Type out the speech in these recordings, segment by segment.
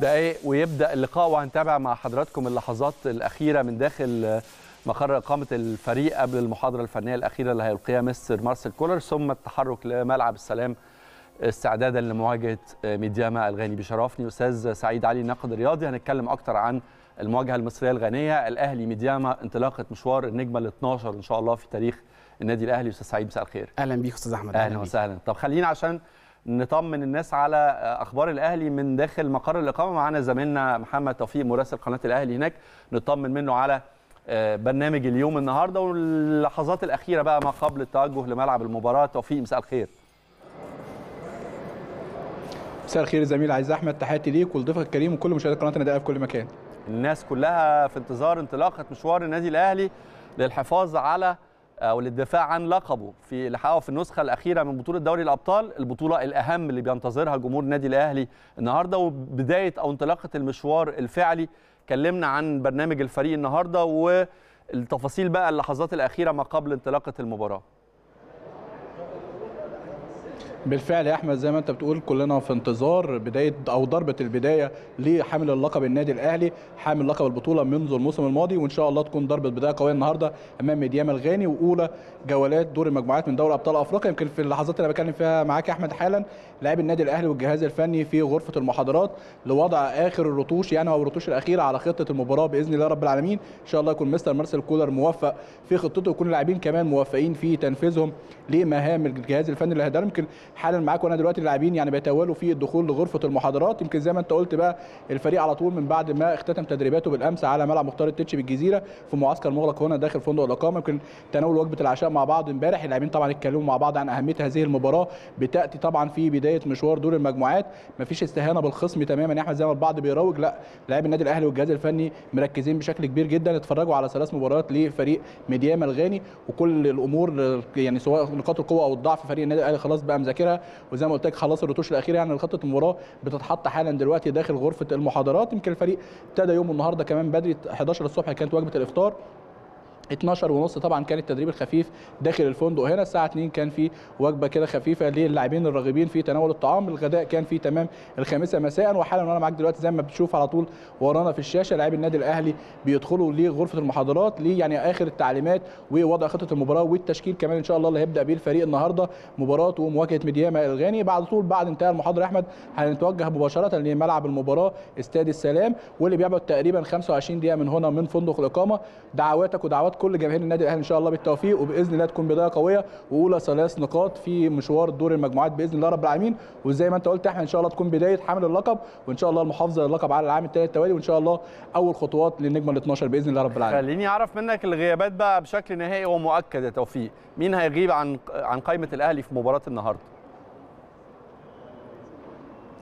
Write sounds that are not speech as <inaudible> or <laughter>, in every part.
دقائق ويبدا اللقاء وهنتابع مع حضراتكم اللحظات الاخيره من داخل مقر اقامه الفريق قبل المحاضره الفنيه الاخيره اللي هيلقيها مستر مارسيل كولر ثم التحرك لملعب السلام استعدادا لمواجهه ميدياما الغاني بيشرفني استاذ سعيد علي الناقد الرياضي هنتكلم اكثر عن المواجهه المصريه الغانيه الاهلي ميدياما انطلاقه مشوار النجمه ال 12 ان شاء الله في تاريخ النادي الاهلي استاذ سعيد مساء الخير اهلا بيك استاذ احمد اهلا وسهلا طب خلينا عشان نطمن الناس على اخبار الاهلي من داخل مقر الاقامه معانا زميلنا محمد توفيق مراسل قناه الاهلي هناك نطمن منه على آه، برنامج اليوم النهارده واللحظات الاخيره بقى ما قبل التوجه لملعب المباراه توفيق مساء الخير مساء الخير زميل عايز احمد تحياتي ليك ولضيفك الكريم وكل مشاهدي قناه النادي في كل مكان الناس كلها في انتظار انطلاقه مشوار النادي الاهلي للحفاظ على او آه، للدفاع عن لقبه في اللي حققه في النسخه الاخيره من بطوله دوري الابطال البطوله الاهم اللي بينتظرها جمهور النادي الاهلي النهارده وبدايه او انطلاقه المشوار الفعلي كلمنا عن برنامج الفريق النهارده والتفاصيل بقى اللحظات الاخيره ما قبل انطلاقه المباراه بالفعل يا احمد زي ما انت بتقول كلنا في انتظار بدايه او ضربه البدايه لحامل اللقب النادي الاهلي حامل لقب البطوله منذ الموسم الماضي وان شاء الله تكون ضربه بدايه قويه النهارده امام ميديام الغاني واولى جولات دور المجموعات من دوري ابطال افريقيا يمكن في اللحظات اللي بكلم فيها معاك يا احمد حالا لاعب النادي الاهلي والجهاز الفني في غرفه المحاضرات لوضع اخر الرطوش يعني او الرطوش الاخيره على خطه المباراه باذن الله رب العالمين ان شاء الله يكون مستر مارسيل كولر موفق في خطته ويكون اللاعبين كمان موفقين في تنفيذهم لمهام الجهاز الفني اللي هيدار يمكن حالا معاك وانا دلوقتي اللاعبين يعني بيتوالوا في الدخول لغرفه المحاضرات يمكن زي ما انت قلت بقى الفريق على طول من بعد ما اختتم تدريباته بالامس على ملعب مختار التتش بالجزيره في معسكر مغلق هنا داخل فندق الاقامه يمكن تناول وجبه العشاء مع بعض امبارح اللاعبين طبعا اتكلموا مع بعض عن اهميه هذه المباراه بتاتي طبعا في بدايه مشوار دور المجموعات مفيش استهانه بالخصم تماما يا يعني احمد زي ما البعض بيروج لا لاعبي النادي الاهلي والجهاز الفني مركزين بشكل كبير جدا اتفرجوا على ثلاث مباريات لفريق ميديام الغاني وكل الامور يعني سواء نقاط القوه او الضعف فريق النادي الاهلي خلاص بقى مذاكره الاخيره وزي ما قلت لك خلاص الرتوش الاخيره يعني خطه المباراه بتتحط حالا دلوقتي داخل غرفه المحاضرات يمكن الفريق ابتدى يوم النهارده كمان بدري 11 الصبح كانت وجبه الافطار 12 ونص طبعا كان التدريب الخفيف داخل الفندق هنا الساعه 2 كان في وجبه كده خفيفه للاعبين الراغبين في تناول الطعام الغداء كان في تمام الخامسه مساء وحالا وانا معاك دلوقتي زي ما بتشوف على طول ورانا في الشاشه لاعبي النادي الاهلي بيدخلوا لغرفه المحاضرات ليه يعني اخر التعليمات ووضع خطه المباراه والتشكيل كمان ان شاء الله اللي هيبدا بيه الفريق النهارده مباراه ومواجهه مدياما الغاني بعد طول بعد انتهاء المحاضره يا احمد هنتوجه مباشره لملعب المباراه استاد السلام واللي بيبعد تقريبا 25 دقيقه من هنا من فندق الاقامه دعواتك ودعوات كل جماهير النادي الاهلي ان شاء الله بالتوفيق وباذن الله تكون بدايه قويه واولى ثلاث نقاط في مشوار دور المجموعات باذن الله رب العالمين وزي ما انت قلت احنا ان شاء الله تكون بدايه حمل اللقب وان شاء الله المحافظه اللقب على العام الثالث التوالي وان شاء الله اول خطوات للنجمه ال 12 باذن الله رب العالمين خليني اعرف منك الغيابات بقى بشكل نهائي ومؤكد يا توفيق مين هيغيب عن عن قائمه الاهلي في مباراه النهارده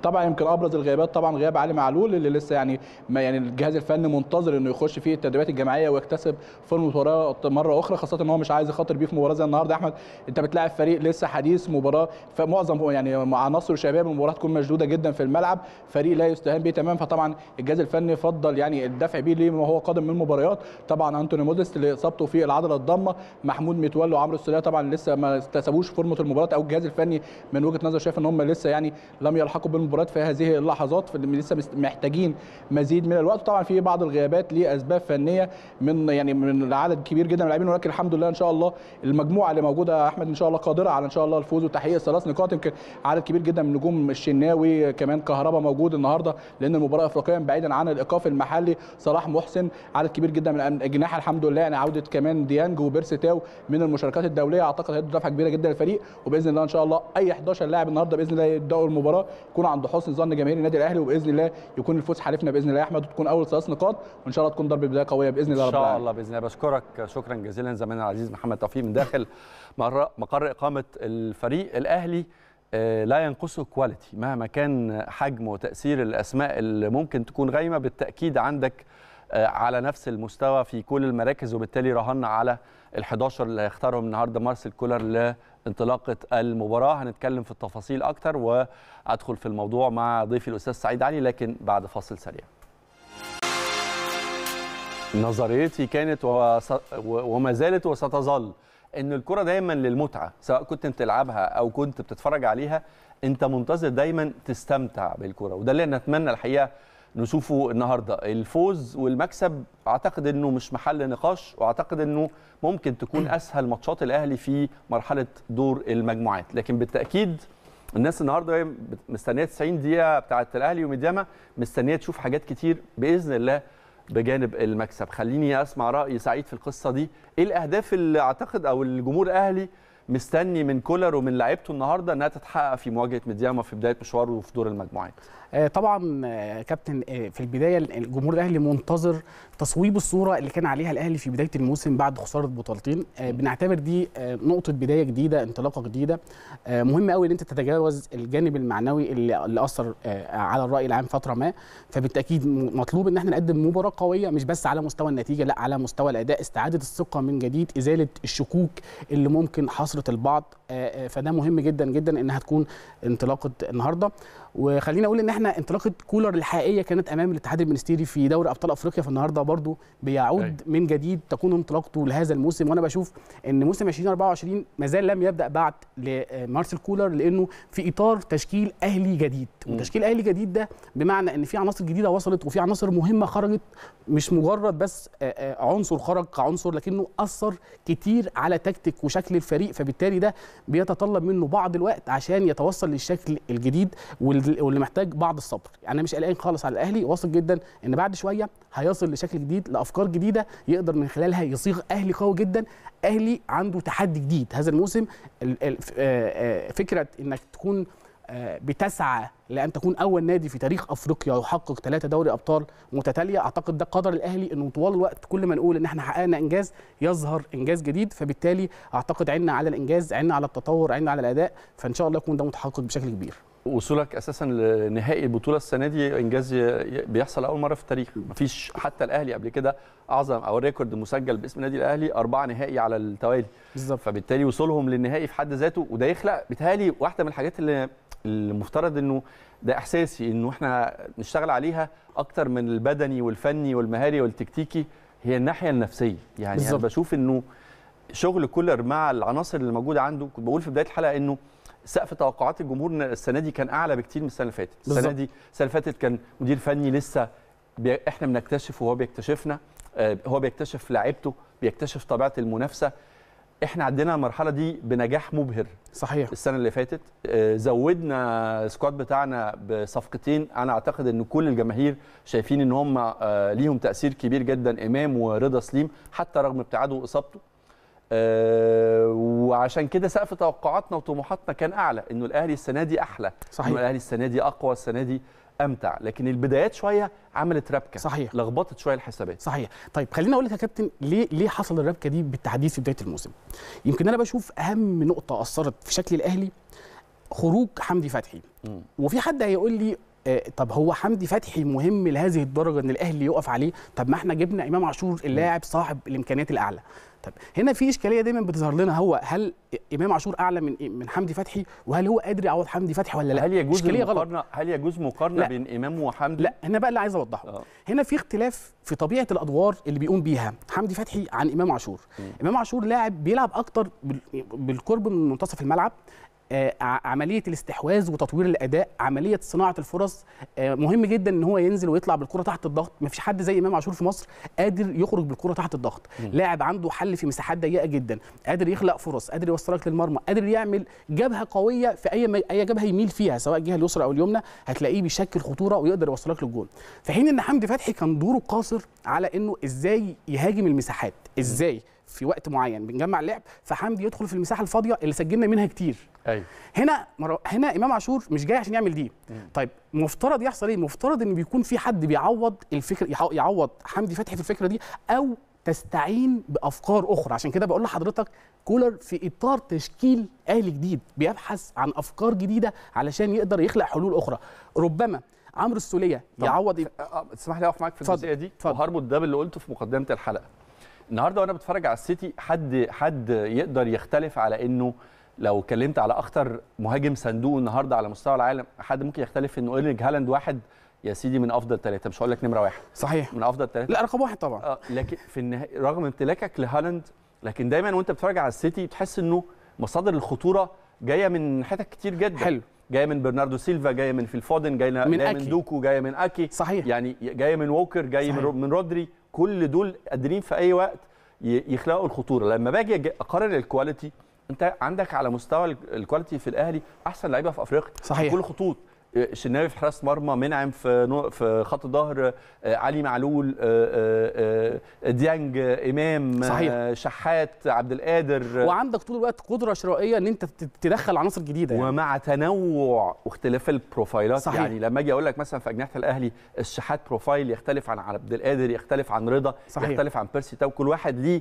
طبعا يمكن ابرز الغيابات طبعا غياب علي معلول اللي لسه يعني ما يعني الجهاز الفني منتظر انه يخش فيه التدريبات الجماعيه ويكتسب فورمه مره اخرى خاصه ان هو مش عايز يخاطر بيه في مباراه زي النهارده يا احمد انت بتلاعب فريق لسه حديث مباراه فمعظم يعني عناصر شباب المباراه تكون مشدوده جدا في الملعب فريق لا يستهان به تمام فطبعا الجهاز الفني فضل يعني الدفع بيه ليه هو قادم من مباريات طبعا انتوني موديست اللي اصابته في العضله الضامه محمود متولي وعمرو السوليه طبعا لسه ما اكتسبوش فورمه المباراه او الجهاز الفني من وجهه نظر شايف ان هم لسه يعني لم يلحقوا المباريات في هذه اللحظات لسه محتاجين مزيد من الوقت طبعا في بعض الغيابات لاسباب فنيه من يعني من عدد كبير جدا من اللاعبين ولكن الحمد لله ان شاء الله المجموعه اللي موجوده يا احمد ان شاء الله قادره على ان شاء الله الفوز وتحقيق ثلاث نقاط يمكن عدد كبير جدا من نجوم الشناوي كمان كهربا موجود النهارده لان المباراه افريقيا بعيدا عن الايقاف المحلي صلاح محسن عدد كبير جدا من الاجنحه الحمد لله يعني عوده كمان ديانج وبيرسي تاو من المشاركات الدوليه اعتقد هيدوا دفعه كبيره جدا للفريق وباذن الله ان شاء الله اي 11 لاعب النهارده باذن الله يبداوا المباراه يكونوا عند حسن ظن جماهير النادي الاهلي وباذن الله يكون الفوز حالفنا باذن الله يا احمد وتكون اول ثلاث نقاط وان شاء الله تكون ضربه بدايه قويه باذن الله رب العالمين ان شاء الله باذن الله بشكرك شكرا جزيلا زميلنا العزيز محمد توفيق من داخل مقر اقامه الفريق الاهلي آه، لا ينقصه كواليتي مهما كان حجم وتاثير الاسماء اللي ممكن تكون غايمه بالتاكيد عندك آه، على نفس المستوى في كل المراكز وبالتالي راهنا على ال11 اللي هيختارهم النهارده مارسيل كولر لانطلاقه المباراه هنتكلم في التفاصيل اكتر وادخل في الموضوع مع ضيفي الاستاذ سعيد علي لكن بعد فاصل سريع نظريتي كانت وص... وما زالت وستظل ان الكره دايما للمتعه سواء كنت بتلعبها او كنت بتتفرج عليها انت منتظر دايما تستمتع بالكره وده اللي نتمنى الحقيقه نشوفه النهارده الفوز والمكسب اعتقد انه مش محل نقاش واعتقد انه ممكن تكون <clears throat> اسهل ماتشات الاهلي في مرحله دور المجموعات لكن بالتاكيد الناس النهارده مستنيه 90 دقيقه بتاعه الاهلي ومدياما مستنيه تشوف حاجات كتير باذن الله بجانب المكسب خليني اسمع راي سعيد في القصه دي ايه الاهداف اللي اعتقد او الجمهور الاهلي مستني من كولر ومن لعيبته النهارده انها تتحقق في مواجهه ميدياما في بدايه مشواره وفي دور المجموعات آه، طبعا آه، كابتن آه، في البدايه الجمهور الاهلي منتظر تصويب الصوره اللي كان عليها الاهلي في بدايه الموسم بعد خساره بطولتين بنعتبر دي نقطه بدايه جديده انطلاقه جديده مهم قوي ان انت تتجاوز الجانب المعنوي اللي اثر على الراي العام فتره ما فبالتاكيد مطلوب ان احنا نقدم مباراه قويه مش بس على مستوى النتيجه لا على مستوى الاداء استعاده الثقه من جديد ازاله الشكوك اللي ممكن حصر نصره البعض آه، آه، فده مهم جدا جدا انها تكون انطلاقه النهارده وخلينا اقول ان احنا انطلاقه كولر الحقيقيه كانت امام الاتحاد المنستيري في دوري ابطال افريقيا فالنهارده برضو بيعود أي. أيوة. من جديد تكون انطلاقته لهذا الموسم وانا بشوف ان موسم 2024 ما زال لم يبدا بعد لمارسيل كولر لانه في اطار تشكيل اهلي جديد م. وتشكيل اهلي جديد ده بمعنى ان في عناصر جديده وصلت وفي عناصر مهمه خرجت مش مجرد بس آه، آه، عنصر خرج كعنصر لكنه اثر كتير على تكتيك وشكل الفريق فبالتالي ده بيتطلب منه بعض الوقت عشان يتوصل للشكل الجديد وال واللي محتاج بعض الصبر يعني انا مش قلقان خالص على الاهلي واثق جدا ان بعد شويه هيصل لشكل جديد لافكار جديده يقدر من خلالها يصيغ اهلي قوي جدا اهلي عنده تحدي جديد هذا الموسم آه، آه، فكره انك تكون آه، بتسعى لان تكون اول نادي في تاريخ افريقيا يحقق ثلاثه دوري ابطال متتاليه اعتقد ده قدر الاهلي انه طوال الوقت كل ما نقول ان احنا حققنا انجاز يظهر انجاز جديد فبالتالي اعتقد عنا على الانجاز عنا على التطور عنا على الاداء فان شاء الله يكون ده متحقق بشكل كبير وصولك اساسا لنهائي البطوله السنه دي انجاز بيحصل اول مره في التاريخ مفيش حتى الاهلي قبل كده اعظم او ريكورد مسجل باسم النادي الاهلي اربعه نهائي على التوالي بالظبط فبالتالي وصولهم للنهائي في حد ذاته وده يخلق بتهالي واحده من الحاجات اللي المفترض انه ده احساسي انه احنا نشتغل عليها اكتر من البدني والفني والمهاري والتكتيكي هي الناحيه النفسيه يعني بالزبط. انا بشوف انه شغل كولر مع العناصر اللي موجوده عنده كنت بقول في بدايه الحلقه انه سقف توقعات الجمهور السنه دي كان اعلى بكتير من السنه اللي فاتت السنه دي السنه اللي فاتت كان مدير فني لسه بي... احنا بنكتشف وهو بيكتشفنا آه هو بيكتشف لعيبته بيكتشف طبيعه المنافسه احنا عدينا المرحله دي بنجاح مبهر صحيح السنه اللي فاتت آه زودنا السكواد بتاعنا بصفقتين انا اعتقد ان كل الجماهير شايفين ان هم آه ليهم تاثير كبير جدا امام ورضا سليم حتى رغم ابتعاده واصابته آه، وعشان كده سقف توقعاتنا وطموحاتنا كان اعلى انه الاهلي السنه دي احلى صحيح انه الاهلي السنه دي اقوى السنه دي امتع لكن البدايات شويه عملت ربكه صحيح لخبطت شويه الحسابات صحيح طيب خليني اقول لك يا كابتن ليه ليه حصل الربكه دي بالتحديد في بدايه الموسم يمكن انا بشوف اهم نقطه اثرت في شكل الاهلي خروج حمدي فتحي م. وفي حد هيقول لي آه، طب هو حمدي فتحي مهم لهذه الدرجه ان الاهلي يقف عليه طب ما احنا جبنا امام عاشور اللاعب صاحب الامكانيات الاعلى طب هنا في اشكاليه دايما بتظهر لنا هو هل امام عاشور اعلى من من حمدي فتحي وهل هو قادر يعوض حمدي فتحي ولا لا هل يجوز مقارنه هل يجوز مقارنه بين امام وحمدي لا هنا بقى اللي عايز اوضحه أوه. هنا في اختلاف في طبيعه الادوار اللي بيقوم بيها حمدي فتحي عن امام عاشور امام عاشور لاعب بيلعب اكتر بالقرب من منتصف الملعب آه، عمليه الاستحواذ وتطوير الاداء عمليه صناعه الفرص آه، مهم جدا ان هو ينزل ويطلع بالكره تحت الضغط ما فيش حد زي امام عاشور في مصر قادر يخرج بالكره تحت الضغط لاعب عنده حل في مساحات ضيقه جدا قادر يخلق فرص قادر يوصلك للمرمى قادر يعمل جبهه قويه في اي اي جبهه يميل فيها سواء الجهه اليسرى او اليمنى هتلاقيه بيشكل خطوره ويقدر يوصلك للجول في حين ان حمدي فتحي كان دوره قاصر على انه ازاي يهاجم المساحات ازاي في وقت معين بنجمع اللعب فحمدي يدخل في المساحه الفاضيه اللي سجلنا منها كتير أي. أيوه. هنا مر... هنا امام عاشور مش جاي عشان يعمل دي م. طيب مفترض يحصل ايه مفترض ان بيكون في حد بيعوض الفكر يعوض حمدي فتحي في الفكره دي او تستعين بافكار اخرى عشان كده بقول لحضرتك كولر في اطار تشكيل اهلي جديد بيبحث عن افكار جديده علشان يقدر يخلق حلول اخرى ربما عمرو السوليه يعوض اسمح إيه؟ آه، آه، لي اقف معاك في الجزئيه دي وهربط ده باللي قلته في مقدمه الحلقه النهارده وانا بتفرج على السيتي حد حد يقدر يختلف على انه لو اتكلمت على اخطر مهاجم صندوق النهارده على مستوى العالم حد ممكن يختلف انه ايرلينج هالاند واحد يا سيدي من افضل ثلاثه مش هقول لك نمره واحد صحيح من افضل ثلاثه لا رقم واحد طبعا آه، لكن في النهايه رغم امتلاكك لهالاند لكن دايما وانت بتتفرج على السيتي بتحس انه مصادر الخطوره جايه من حتت كتير جدا حلو جايه من برناردو سيلفا جايه من فيلفودن جايه من, جاية من دوكو جايه من اكي صحيح يعني جايه من ووكر جايه من رودري كل دول قادرين في اي وقت يخلقوا الخطوره لما باجي اقرر الكواليتي انت عندك على مستوى الكواليتي في الاهلي احسن لعيبه في افريقيا صحيح في كل خطوط الشناوي في حراسه مرمى منعم في في خط الظهر آه، علي معلول آه، آه، ديانج امام صحيح. شحات عبد القادر وعندك طول الوقت قدره شرائيه ان انت تدخل عناصر جديده يعني. ومع تنوع واختلاف البروفايلات صحيح. يعني لما اجي اقول لك مثلا في اجنحه الاهلي الشحات بروفايل يختلف عن عبد القادر يختلف عن رضا صحيح. يختلف عن بيرسي تاو كل واحد ليه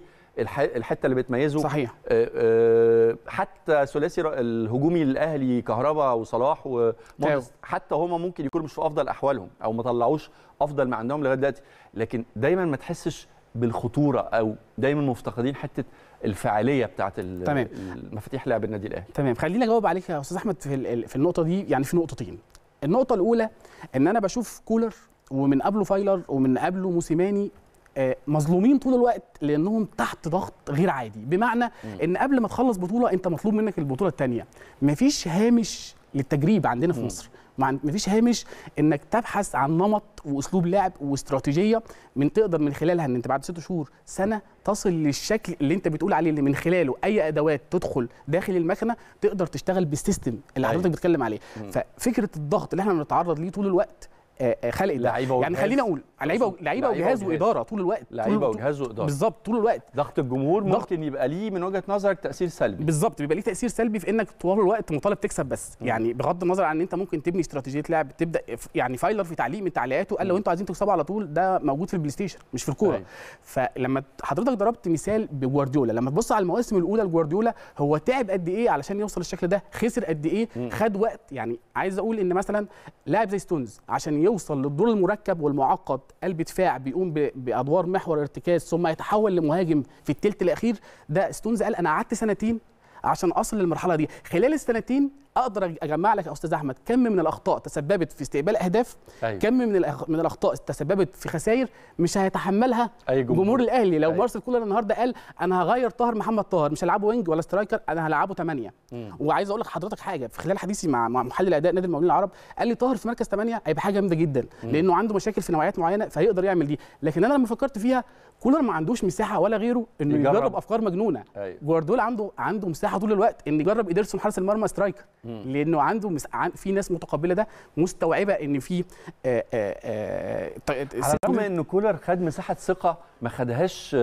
الحته اللي بتميزه صحيح آه، آه، حتى ثلاثي الهجومي الاهلي كهربا وصلاح ومونتس حتى هما ممكن يكونوا مش في افضل احوالهم او ما طلعوش افضل ما عندهم لغايه دلوقتي لكن دايما ما تحسش بالخطوره او دايما مفتقدين حته الفعاليه بتاعه تمام. مفاتيح لعب النادي الاهلي تمام خليني اجاوب عليك يا استاذ احمد في في النقطه دي يعني في نقطتين النقطه الاولى ان انا بشوف كولر ومن قبله فايلر ومن قبله موسيماني آه، مظلومين طول الوقت لانهم تحت ضغط غير عادي بمعنى ان قبل ما تخلص بطوله انت مطلوب منك البطوله الثانيه مفيش هامش للتجريب عندنا في مصر مفيش هامش انك تبحث عن نمط واسلوب لعب واستراتيجيه من تقدر من خلالها ان انت بعد ست شهور سنه تصل للشكل اللي انت بتقول عليه اللي من خلاله اي ادوات تدخل داخل المكنه تقدر تشتغل بالسيستم اللي حضرتك أيوة. بتتكلم عليه ففكره الضغط اللي احنا بنتعرض ليه طول الوقت آه، آه، خلق ده يعني خليني اقول لعيبه لعيبه وجهاز واداره طول الوقت لعيبه وجهاز واداره بالظبط طول الوقت ضغط الجمهور ممكن يبقى ليه من وجهه نظرك تاثير سلبي بالظبط بيبقى ليه تاثير سلبي في انك طول الوقت مطالب تكسب بس م. يعني بغض النظر عن ان انت ممكن تبني استراتيجيه لعب تبدا يعني فايلر في تعليق من تعليقاته قال لو انتوا عايزين تكسبوا على طول ده موجود في البلاي ستيشن مش في الكوره أيوه. فلما حضرتك ضربت مثال بجوارديولا لما تبص على المواسم الاولى لجوارديولا هو تعب قد ايه علشان يوصل للشكل ده خسر قد ايه خد وقت يعني عايز اقول ان مثلا لاعب زي ستونز عشان يوصل للدور المركب والمعقد قلب دفاع بيقوم بادوار محور ارتكاز ثم يتحول لمهاجم في الثلث الاخير ده ستونز قال انا قعدت سنتين عشان اصل للمرحله دي خلال السنتين اقدر اجمع لك يا استاذ احمد كم من الاخطاء تسببت في استقبال اهداف أيوة. كم من من الاخطاء تسببت في خسائر مش هيتحملها أي جمهور. جمهور الاهلي لو أيوة. مارسيل كولر النهارده قال انا هغير طاهر محمد طاهر مش هلعبه وينج ولا سترايكر انا هلعبه 8 وعايز اقول لك حضرتك حاجه في خلال حديثي مع محلل اداء نادي المقاولين العرب قال لي طاهر في مركز 8 هيبقى حاجه جامده جدا مم. لانه عنده مشاكل في نوعيات معينه فهيقدر يعمل دي لكن انا لما فكرت فيها كولر ما عندوش مساحه ولا غيره انه يجرب, يجرب افكار مجنونه أيوه. جوارديولا عنده عنده مساحه طول الوقت ان يجرب ايدرسون حارس المرمى سترايكر لانه عنده مس... في ناس متقبله ده مستوعبه ان في آآ آه، آآ آه، آه، على الرغم ان كولر خد مساحه ثقه ما خدهاش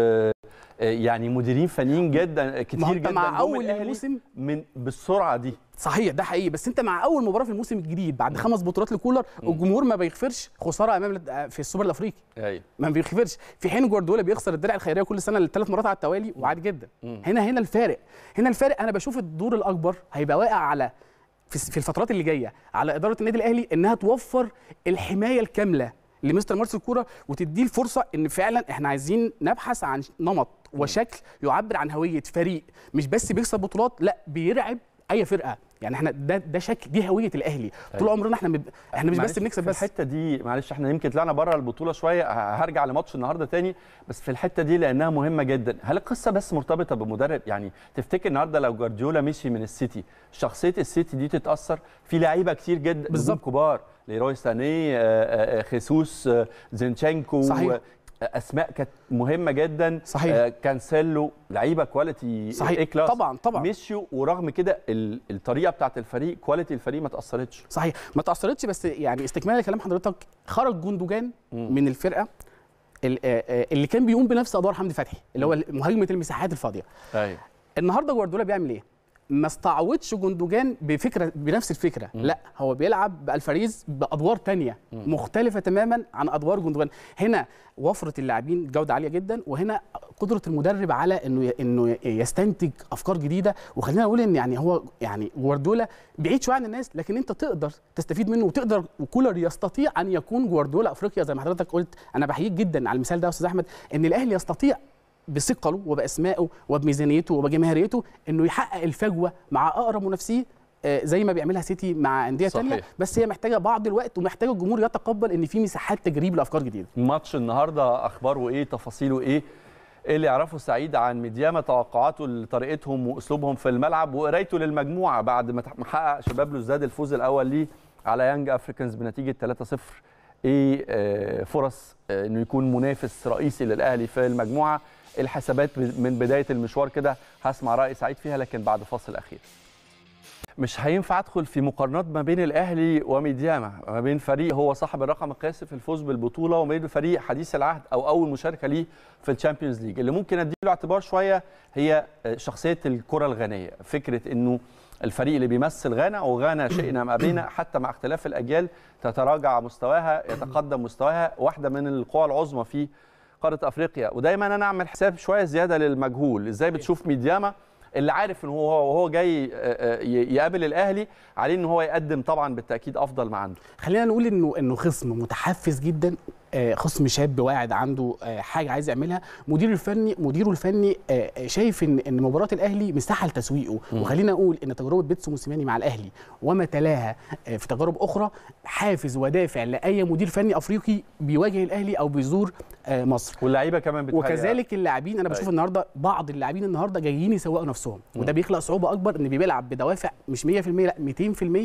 يعني مديرين فنيين جدا كتير جدا مع اول الموسم من بالسرعه دي صحيح ده حقيقي بس انت مع اول مباراه في الموسم الجديد بعد خمس بطولات لكولر الجمهور ما بيغفرش خساره امام في السوبر الافريقي ايوه ما بيغفرش في حين جوارديولا بيخسر الدرع الخيريه كل سنه لثلاث مرات على التوالي وعادي جدا هنا هنا الفارق هنا الفارق انا بشوف الدور الاكبر هيبقى واقع على في الفترات اللي جايه على اداره النادي الاهلي انها توفر الحمايه الكامله لمستر مارسيل كوره وتديه الفرصه ان فعلا احنا عايزين نبحث عن نمط وشكل يعبر عن هويه فريق مش بس بيكسب بطولات لا بيرعب اي فرقه يعني احنا ده ده شكل دي هويه الاهلي طول طيب. عمرنا احنا احنا مش بس بنكسب بس الحته دي معلش احنا يمكن طلعنا بره البطوله شويه هرجع لماتش النهارده تاني بس في الحته دي لانها مهمه جدا هل القصه بس مرتبطه بمدرب يعني تفتكر النهارده لو جوارديولا مشي من السيتي شخصيه السيتي دي تتاثر في لعيبه كتير جدا بالظبط كبار ليروي ساني آه، آه، آه، خيسوس زينشينكو صحيح. اسماء كانت مهمه جدا صحيح آه، كانسيلو لعيبه كواليتي صحيح إيه كلاس طبعا طبعا مشيوا ورغم كده الطريقه بتاعه الفريق كواليتي الفريق ما تاثرتش صحيح ما تاثرتش بس يعني استكمال لكلام حضرتك خرج جندوجان من الفرقه آه، آه، اللي كان بيقوم بنفس ادوار حمدي فتحي اللي هو مهاجمه المساحات الفاضيه ايوه النهارده جوارديولا بيعمل ايه؟ ما استعوضش جندوجان بفكره بنفس الفكره م. لا هو بيلعب بالفريز بادوار تانية م. مختلفه تماما عن ادوار جندوجان هنا وفره اللاعبين جوده عاليه جدا وهنا قدره المدرب على انه انه يستنتج افكار جديده وخلينا نقول ان يعني هو يعني جوارديولا بعيد شويه عن الناس لكن انت تقدر تستفيد منه وتقدر وكولر يستطيع ان يكون جوارديولا افريقيا زي ما حضرتك قلت انا بحييك جدا على المثال ده يا استاذ احمد ان الاهلي يستطيع بثقله وباسمائه وبميزانيته وبجماهيريته انه يحقق الفجوه مع اقرب منافسيه آه، زي ما بيعملها سيتي مع انديه ثانيه بس هي محتاجه بعض الوقت ومحتاجه الجمهور يتقبل ان في مساحات تجريب لافكار جديده ماتش النهارده اخباره ايه تفاصيله ايه ايه اللي يعرفه سعيد عن ميدياما توقعاته لطريقتهم واسلوبهم في الملعب وقرايته للمجموعه بعد ما حقق شباب لوزداد الفوز الاول ليه على يانج افريكانز بنتيجه 3-0 ايه آه، فرص آه، انه يكون منافس رئيسي للاهلي في المجموعه الحسابات من بدايه المشوار كده هسمع راي سعيد فيها لكن بعد فاصل اخير مش هينفع ادخل في مقارنات ما بين الاهلي وميدياما ما بين فريق هو صاحب الرقم القياسي في الفوز بالبطوله وما بين فريق حديث العهد او اول مشاركه ليه في الشامبيونز ليج اللي ممكن اديله اعتبار شويه هي آه، شخصيه الكره الغنيه فكره انه الفريق اللي بيمثل غانا وغانا شئنا ام ابينا حتى مع اختلاف الاجيال تتراجع مستواها يتقدم مستواها واحده من القوى العظمى في قاره افريقيا ودايما انا اعمل حساب شويه زياده للمجهول ازاي بتشوف ميدياما اللي عارف ان هو وهو جاي آه، آه، يقابل الاهلي عليه ان هو يقدم طبعا بالتاكيد افضل ما عنده خلينا نقول انه انه خصم متحفز جدا آه، خصم شاب واعد عنده آه، حاجه عايز يعملها مدير الفني مديره الفني آه، شايف ان ان مباراه الاهلي مساحه لتسويقه وخلينا اقول ان تجربه بيتسو موسيماني مع الاهلي وما تلاها في تجارب اخرى حافز ودافع لاي مدير فني افريقي بيواجه الاهلي او بيزور مصر واللعيبه كمان بتهيأ وكذلك اللاعبين انا بشوف أيوة. النهارده بعض اللاعبين النهارده جايين يسوقوا نفسهم وده بيخلق صعوبه اكبر ان بيلعب بدوافع مش 100% لا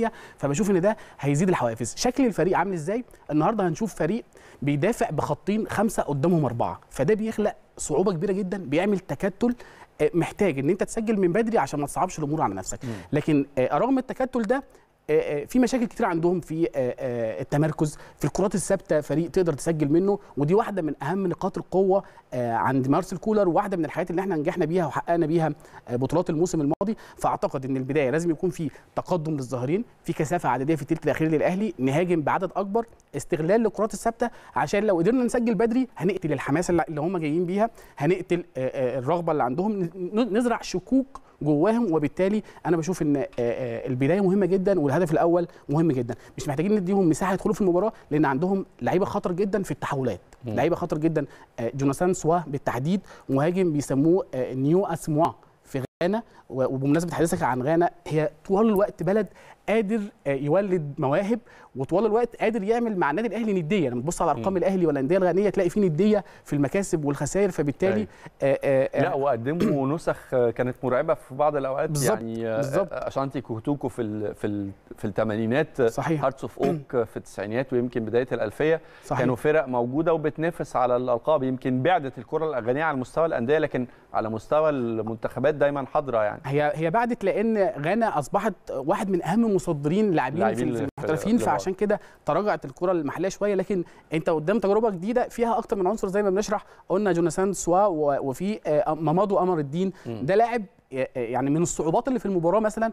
200% فبشوف ان ده هيزيد الحوافز شكل الفريق عامل ازاي النهارده هنشوف فريق بيدافع بخطين خمسه قدامهم اربعه فده بيخلق صعوبه كبيره جدا بيعمل تكتل آه، محتاج ان انت تسجل من بدري عشان ما تصعبش الامور على نفسك لكن آه، رغم التكتل ده آه، آه، في مشاكل كتير عندهم في آه، التمركز في الكرات الثابته فريق تقدر تسجل منه ودي واحده من اهم نقاط القوه عند مارسيل كولر وواحده من الحاجات اللي احنا نجحنا بيها وحققنا بيها بطولات الموسم الماضي فاعتقد ان البدايه لازم يكون في تقدم للظاهرين في كثافه عدديه في الثلث الاخير للاهلي نهاجم بعدد اكبر استغلال للكرات الثابته عشان لو قدرنا نسجل بدري هنقتل الحماسه اللي هم جايين بيها هنقتل الرغبه اللي عندهم نزرع شكوك جواهم وبالتالي انا بشوف ان البدايه مهمه جدا والهدف الاول مهم جدا مش محتاجين نديهم مساحه يدخلوا في المباراه لان عندهم لعيبه خطر جدا في التحولات لعيبه خطر جدا جوناثان سوا بالتحديد مهاجم بيسموه نيو اسموا في غانا وبمناسبه حديثك عن غانا هي طوال الوقت بلد قادر آه، يولد مواهب وطوال الوقت قادر يعمل مع النادي الاهلي نديه لما تبص على ارقام الاهلي والانديه الغانيه تلاقي فيه نديه في المكاسب والخسائر فبالتالي آآ أيوة. آآ آه، آه، لا وقدموا <clears throat> نسخ كانت مرعبه في بعض الاوقات بالزبط يعني بالزبط اشانتي كوتوكو في الـ في الـ في الثمانينات صحيح هارتس اوف اوك في التسعينات ويمكن بدايه الالفيه صحيح. كانوا فرق موجوده وبتنافس على الالقاب يمكن بعدت الكره الاغنيه على مستوى الانديه لكن على مستوى المنتخبات دايما حاضره يعني هي هي بعدت لان غانا اصبحت واحد من اهم مصدرين لاعبين المحترفين فعشان كده تراجعت الكره المحليه شويه لكن انت قدام تجربه جديده فيها اكتر من عنصر زي ما بنشرح قلنا جوناثان سوا وفي آه، مامادو امر الدين ده لاعب آه، آه، يعني من الصعوبات اللي في المباراه مثلا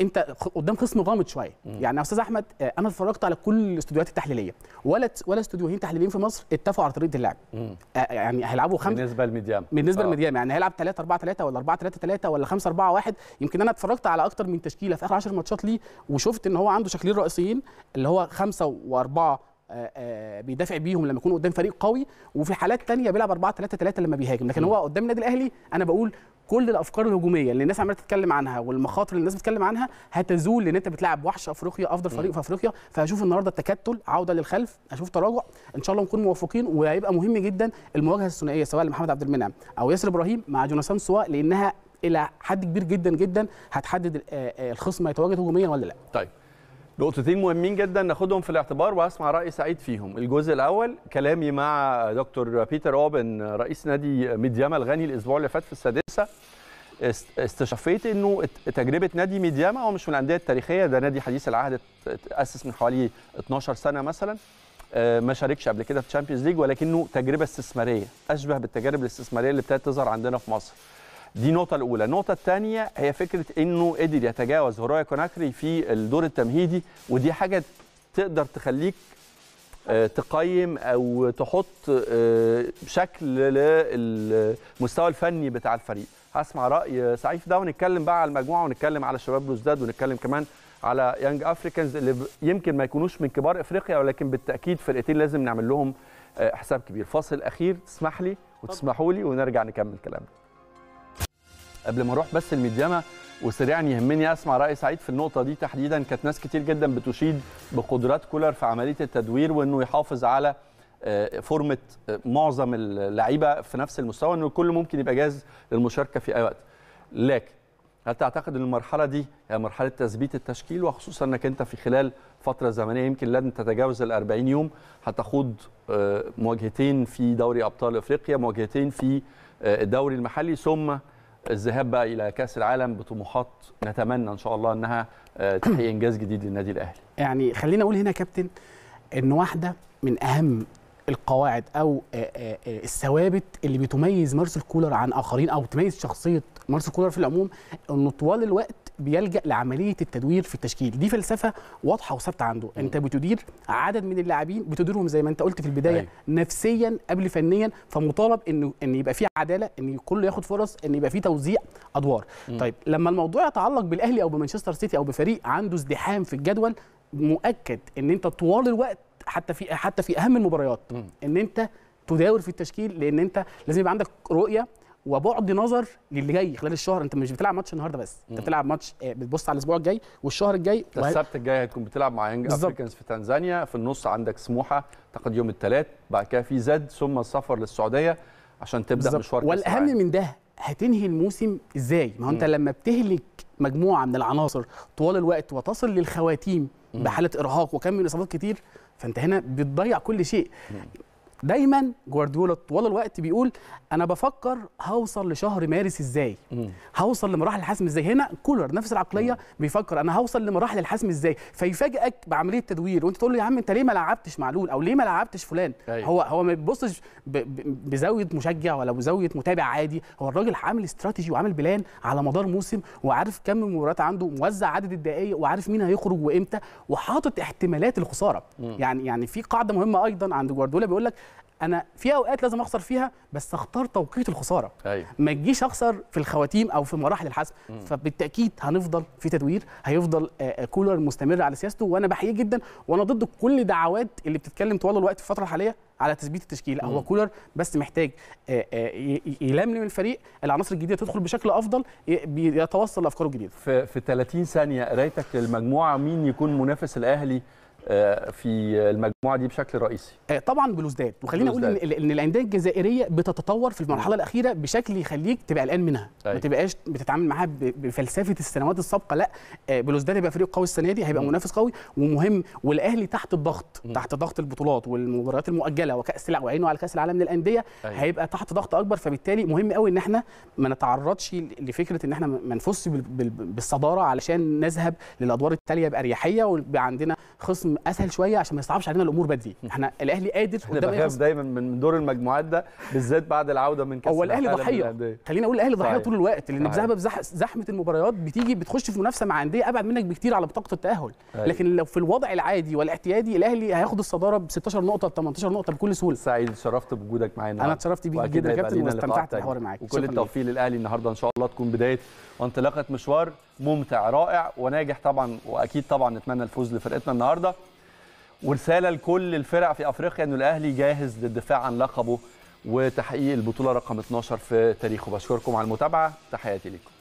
انت قدام خصم غامض شويه يعني يا استاذ احمد آه، انا اتفرجت على كل الاستوديوهات التحليليه ولا ولا استوديوهين تحليليين في مصر اتفقوا على طريقه اللعب آه، آه، يعني هيلعبوا خمسه بالنسبه للميديام بالنسبه آه. يعني هيلعب 3 4 3 ولا 4 3 3 ولا 5 4 1 يمكن انا اتفرجت على اكتر من تشكيله في اخر 10 ماتشات ليه وشفت ان هو عنده شكلين رئيسيين اللي هو خمسه واربعه 4 بيدافع بيهم لما يكون قدام فريق قوي وفي حالات تانية بيلعب 4 3 3 لما بيهاجم لكن م. هو قدام النادي الاهلي انا بقول كل الافكار الهجوميه اللي الناس عماله تتكلم عنها والمخاطر اللي الناس بتتكلم عنها هتزول لان انت بتلعب وحش افريقيا افضل فريق في افريقيا فهشوف النهارده التكتل عوده للخلف هشوف تراجع ان شاء الله نكون موفقين وهيبقى مهم جدا المواجهه الثنائيه سواء لمحمد عبد المنعم او ياسر ابراهيم مع جوناثان سوا لانها الى حد كبير جدا جدا هتحدد آه، آه، الخصم هيتواجد هجوميا ولا لا طيب نقطتين مهمين جدا ناخدهم في الاعتبار واسمع راي سعيد فيهم الجزء الاول كلامي مع دكتور بيتر اوبن رئيس نادي ميدياما الغني الاسبوع اللي فات في السادسه استشفيت انه تجربه نادي ميدياما هو مش من الانديه التاريخيه ده نادي حديث العهد اتاسس من حوالي 12 سنه مثلا آه، ما شاركش قبل كده في تشامبيونز ليج ولكنه تجربه استثماريه اشبه بالتجارب الاستثماريه اللي ابتدت تظهر عندنا في مصر دي النقطة الأولى، النقطة الثانية هي فكرة إنه قدر يتجاوز هورايا كوناكري في الدور التمهيدي ودي حاجة تقدر تخليك آه، تقيم او تحط آه، شكل للمستوى الفني بتاع الفريق هسمع راي سعيد ده ونتكلم بقى على المجموعه ونتكلم على شباب بلوزداد ونتكلم كمان على يانج افريكانز اللي يمكن ما يكونوش من كبار افريقيا ولكن بالتاكيد فرقتين لازم نعمل لهم آه، حساب كبير فاصل اخير تسمح لي وتسمحوا لي ونرجع نكمل كلامنا قبل ما اروح بس الميدياما وسريعا يهمني اسمع راي سعيد في النقطه دي تحديدا كانت ناس كتير جدا بتشيد بقدرات كولر في عمليه التدوير وانه يحافظ على آه، فورمه آه، معظم اللعيبه في نفس المستوى انه كل ممكن يبقى جاهز للمشاركه في اي وقت لكن هل تعتقد ان المرحله دي هي مرحله تثبيت التشكيل وخصوصا انك انت في خلال فتره زمنيه يمكن لن تتجاوز ال 40 يوم هتخوض آه، مواجهتين في دوري ابطال افريقيا مواجهتين في الدوري المحلي ثم الذهاب بقى الى كاس العالم بطموحات نتمنى ان شاء الله انها آه، تحقيق انجاز جديد للنادي الاهلي يعني خلينا اقول هنا يا كابتن ان واحده من اهم القواعد او آه، آه، الثوابت اللي بتميز مارسيل كولر عن اخرين او تميز شخصيه مارسيل كولر في العموم انه طوال الوقت بيلجا لعمليه التدوير في التشكيل دي فلسفه واضحه وثابته عنده انت بتدير عدد من اللاعبين بتديرهم زي ما انت قلت في البدايه أي. أيوة. نفسيا قبل فنيا فمطالب انه ان يبقى في عداله ان كله ياخد فرص ان يبقى في توزيع ادوار م. طيب لما الموضوع يتعلق بالاهلي او بمانشستر سيتي او بفريق عنده ازدحام في الجدول مؤكد ان انت طوال الوقت حتى في حتى في اهم المباريات م. ان انت تداور في التشكيل لان انت لازم يبقى عندك رؤيه وبعد نظر للي جاي خلال الشهر انت مش بتلعب ماتش النهارده بس انت بتلعب ماتش آه، بتبص على الاسبوع الجاي والشهر الجاي السبت الجاي هتكون بتلعب مع يانج افريكانز في تنزانيا في النص عندك سموحه اعتقد يوم الثلاث بعد كده في زد ثم السفر للسعوديه عشان تبدا بالزبط. مشوار والاهم من ده هتنهي الموسم ازاي ما هو انت لما بتهلك مجموعه من العناصر طوال الوقت وتصل للخواتيم بحاله ارهاق وكم من اصابات كتير فانت هنا بتضيع كل شيء دايما جوارديولا طوال الوقت بيقول انا بفكر هوصل لشهر مارس ازاي هوصل لمراحل الحسم ازاي هنا كولر نفس العقليه مم. بيفكر انا هوصل لمراحل الحسم ازاي فيفاجئك بعمليه تدوير وانت تقول له يا عم انت ليه ما لعبتش معلول او ليه ما لعبتش فلان أيوة. هو هو ما بيبصش بزاويه مشجع ولا بزاويه متابع عادي هو الراجل عامل استراتيجي وعامل بلان على مدار موسم وعارف كم مباريات عنده موزع عدد الدقائق وعارف مين هيخرج وامتى وحاطط احتمالات الخساره مم. يعني يعني في قاعده مهمه ايضا عند جوارديولا بيقول لك انا في اوقات لازم اخسر فيها بس اختار توقيت الخساره أيوة. ما تجيش اخسر في الخواتيم او في مراحل الحسم فبالتاكيد هنفضل في تدوير هيفضل آه، آه، كولر مستمر على سياسته وانا بحييه جدا وانا ضد كل دعوات اللي بتتكلم طوال الوقت في الفتره الحاليه على تثبيت التشكيل هو كولر بس محتاج آه، يلملم الفريق العناصر الجديده تدخل بشكل افضل يتوصل لافكاره الجديده في, في 30 ثانيه قرايتك للمجموعه مين يكون منافس الاهلي آه، في المجموعه دي بشكل رئيسي آه، طبعا بلوزداد وخلينا اقول ان, إن الانديه الجزائريه بتتطور في المرحله الاخيره بشكل يخليك تبقى قلقان منها أي. ما أيوة. تبقاش بتتعامل معاها بفلسفه السنوات السابقه لا آه، بلوزداد هيبقى فريق قوي السنه دي هيبقى منافس قوي ومهم والاهلي تحت الضغط م. تحت ضغط البطولات والمباريات المؤجله وكاس وعينه على كاس العالم للانديه أيوة. هيبقى تحت ضغط اكبر فبالتالي مهم قوي ان احنا ما نتعرضش لفكره ان احنا ما نفوزش بالصداره علشان نذهب للادوار التاليه باريحيه ويبقى عندنا خصم اسهل شويه عشان ما يصعبش علينا الامور بدري احنا الاهلي قادر احنا بخاف دايما من دور المجموعات ده بالذات بعد العوده من كاس هو الاهلي ضحيه خلينا اقول الاهلي ضحيه طول الوقت لان بسبب زحمه المباريات بتيجي بتخش في منافسه مع انديه ابعد منك بكتير على بطاقه التاهل أيوة. لكن لو في الوضع العادي والاعتيادي الاهلي هياخد الصداره ب 16 نقطه ب 18 نقطه بكل سهوله سعيد شرفت بوجودك معانا انا اتشرفت بيك جدا يا كابتن واستمتعت بالحوار معاك وكل التوفيق للاهلي النهارده ان شاء الله تكون بدايه وانطلاقه مشوار ممتع رائع وناجح طبعا واكيد طبعا نتمنى الفوز لفرقتنا النهارده ورساله لكل الفرق في افريقيا ان الاهلي جاهز للدفاع عن لقبه وتحقيق البطوله رقم 12 في تاريخه بشكركم على المتابعه تحياتي لكم